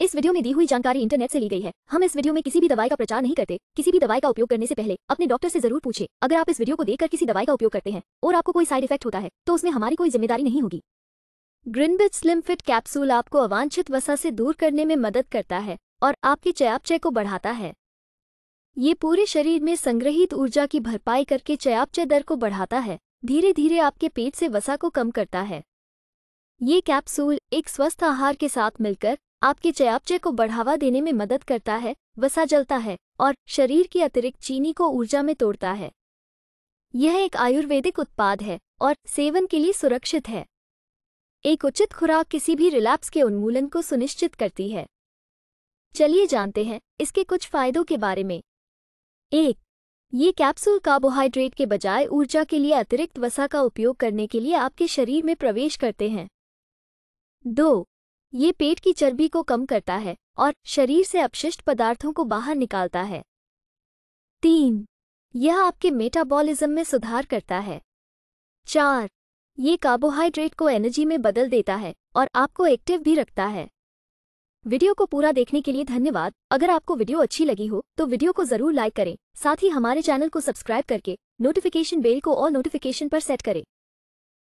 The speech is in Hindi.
इस वीडियो में दी हुई जानकारी इंटरनेट से ली गई है हम इस वीडियो में किसी भी दवाई का प्रचार नहीं करते किसी भी दवाई का उपयोग करने से पहले अपने डॉक्टर से जरूर पूछे अगर आप इस वीडियो को देखकर किसी दवाई का उपयोग करते हैं और आपको कोई साइड इफेक्ट होता है तो उसमें हमारी कोई जिम्मेदारी नहीं होगी ग्रिनबिट स्लिम फिट कैप्सूल आपको अवांछित वसा से दूर करने में मदद करता है और आपकी चयापचय को बढ़ाता है ये पूरे शरीर में संग्रहित ऊर्जा की भरपाई करके चयापचय दर को बढ़ाता है धीरे धीरे आपके पेट से वसा को कम करता है ये कैप्सूल एक स्वस्थ आहार के साथ मिलकर आपके चयापचय को बढ़ावा देने में मदद करता है वसा जलता है और शरीर की अतिरिक्त चीनी को ऊर्जा में तोड़ता है यह एक आयुर्वेदिक उत्पाद है और सेवन के लिए सुरक्षित है एक उचित खुराक किसी भी रिलैप्स के उन्मूलन को सुनिश्चित करती है चलिए जानते हैं इसके कुछ फायदों के बारे में एक ये कैप्सूल कार्बोहाइड्रेट के बजाय ऊर्जा के लिए अतिरिक्त वसा का उपयोग करने के लिए आपके शरीर में प्रवेश करते हैं दो ये पेट की चर्बी को कम करता है और शरीर से अपशिष्ट पदार्थों को बाहर निकालता है तीन यह आपके मेटाबॉलिज्म में सुधार करता है चार ये कार्बोहाइड्रेट को एनर्जी में बदल देता है और आपको एक्टिव भी रखता है वीडियो को पूरा देखने के लिए धन्यवाद अगर आपको वीडियो अच्छी लगी हो तो वीडियो को जरूर लाइक करें साथ ही हमारे चैनल को सब्सक्राइब करके नोटिफिकेशन बेल को और नोटिफिकेशन पर सेट करें